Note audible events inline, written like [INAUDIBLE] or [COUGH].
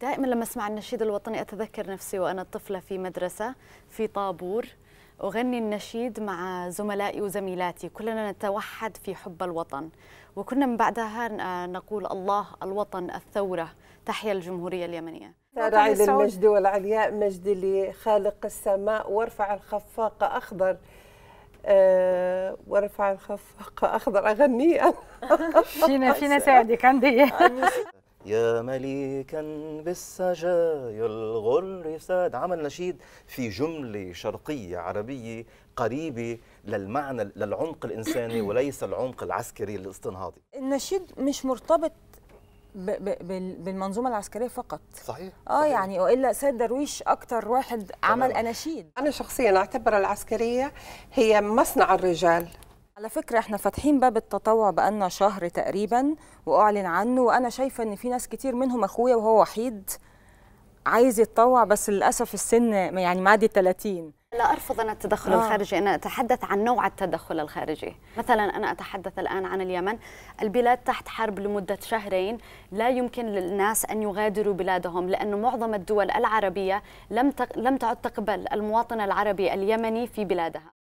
دائما لما اسمع النشيد الوطني اتذكر نفسي وانا طفله في مدرسه في طابور اغني النشيد مع زملائي وزميلاتي كلنا نتوحد في حب الوطن وكنا من بعدها نقول الله الوطن الثوره تحيا الجمهوريه اليمنيه سارعي للمجد والعلياء مجد لخالق السماء وارفع الخفاق اخضر أه وارفع الخفاق اخضر اغنيه فينا فينا ساعدك [LAUGHS] عندي يا مليكا بالسجايا الغر ساد عمل نشيد في جملة شرقية عربية قريبة للمعنى للعمق الإنساني [CLEARS THROAT] وليس العمق العسكري الاستنهاضي النشيد مش مرتبط ب ب بالمنظومه العسكريه فقط صحيح اه صحيح. يعني والا سيد درويش اكتر واحد عمل اناشيد انا شخصيا اعتبر العسكريه هي مصنع الرجال على فكرة احنا فاتحين باب التطوع بقالنا شهر تقريبا واعلن عنه وانا شايفة ان في ناس كتير منهم اخويا وهو وحيد عايز يتطوع بس للاسف السن يعني معدي 30 لا ارفض انا التدخل آه. الخارجي انا اتحدث عن نوع التدخل الخارجي مثلا انا اتحدث الان عن اليمن البلاد تحت حرب لمده شهرين لا يمكن للناس ان يغادروا بلادهم لانه معظم الدول العربيه لم لم تعد تقبل المواطن العربي اليمني في بلادها